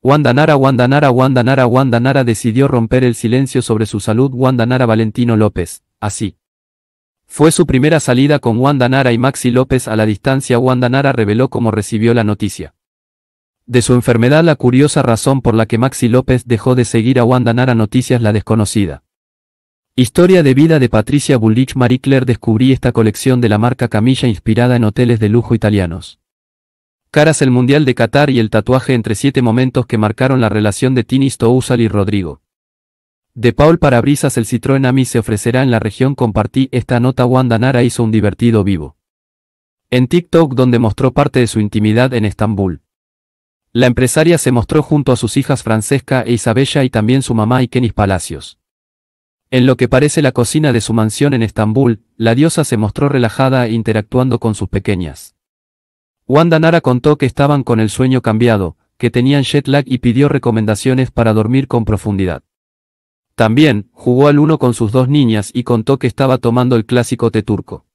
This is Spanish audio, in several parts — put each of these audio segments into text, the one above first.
Wandanara Wandanara Wandanara Wandanara decidió romper el silencio sobre su salud Wandanara Valentino López, así. Fue su primera salida con Nara y Maxi López a la distancia Wandanara reveló cómo recibió la noticia. De su enfermedad la curiosa razón por la que Maxi López dejó de seguir a Wandanara Noticias la desconocida. Historia de vida de Patricia Bullich Marie Claire descubrí esta colección de la marca Camilla inspirada en hoteles de lujo italianos. Caras el Mundial de Qatar y el tatuaje entre siete momentos que marcaron la relación de Tinis Stousal y Rodrigo. De Paul Parabrisas el Citroën AMI se ofrecerá en la región compartí esta nota Wanda Nara hizo un divertido vivo. En TikTok donde mostró parte de su intimidad en Estambul. La empresaria se mostró junto a sus hijas Francesca e Isabella y también su mamá y Kenis Palacios. En lo que parece la cocina de su mansión en Estambul, la diosa se mostró relajada e interactuando con sus pequeñas. Wanda Nara contó que estaban con el sueño cambiado, que tenían jet lag y pidió recomendaciones para dormir con profundidad. También, jugó al uno con sus dos niñas y contó que estaba tomando el clásico té turco.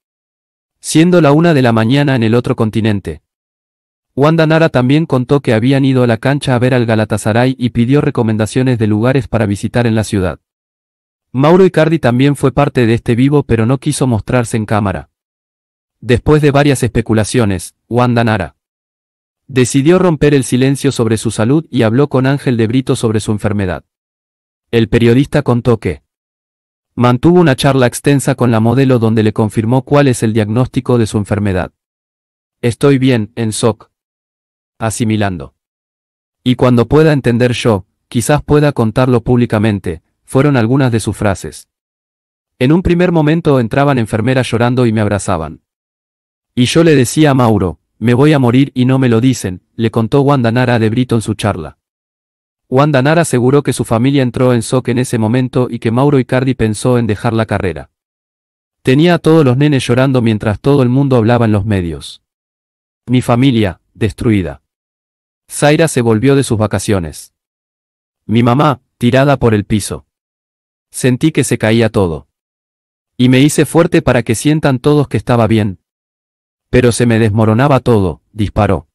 Siendo la una de la mañana en el otro continente. Wanda Nara también contó que habían ido a la cancha a ver al Galatasaray y pidió recomendaciones de lugares para visitar en la ciudad. Mauro Icardi también fue parte de este vivo pero no quiso mostrarse en cámara. Después de varias especulaciones, Wanda Nara decidió romper el silencio sobre su salud y habló con Ángel de Brito sobre su enfermedad. El periodista contó que mantuvo una charla extensa con la modelo donde le confirmó cuál es el diagnóstico de su enfermedad. Estoy bien, en SOC. Asimilando. Y cuando pueda entender yo, quizás pueda contarlo públicamente, fueron algunas de sus frases. En un primer momento entraban enfermeras llorando y me abrazaban. Y yo le decía a Mauro, me voy a morir y no me lo dicen, le contó Wanda Nara de Brito en su charla. Wanda Nara aseguró que su familia entró en shock en ese momento y que Mauro Icardi pensó en dejar la carrera. Tenía a todos los nenes llorando mientras todo el mundo hablaba en los medios. Mi familia, destruida. Zaira se volvió de sus vacaciones. Mi mamá, tirada por el piso. Sentí que se caía todo. Y me hice fuerte para que sientan todos que estaba bien, pero se me desmoronaba todo, disparó.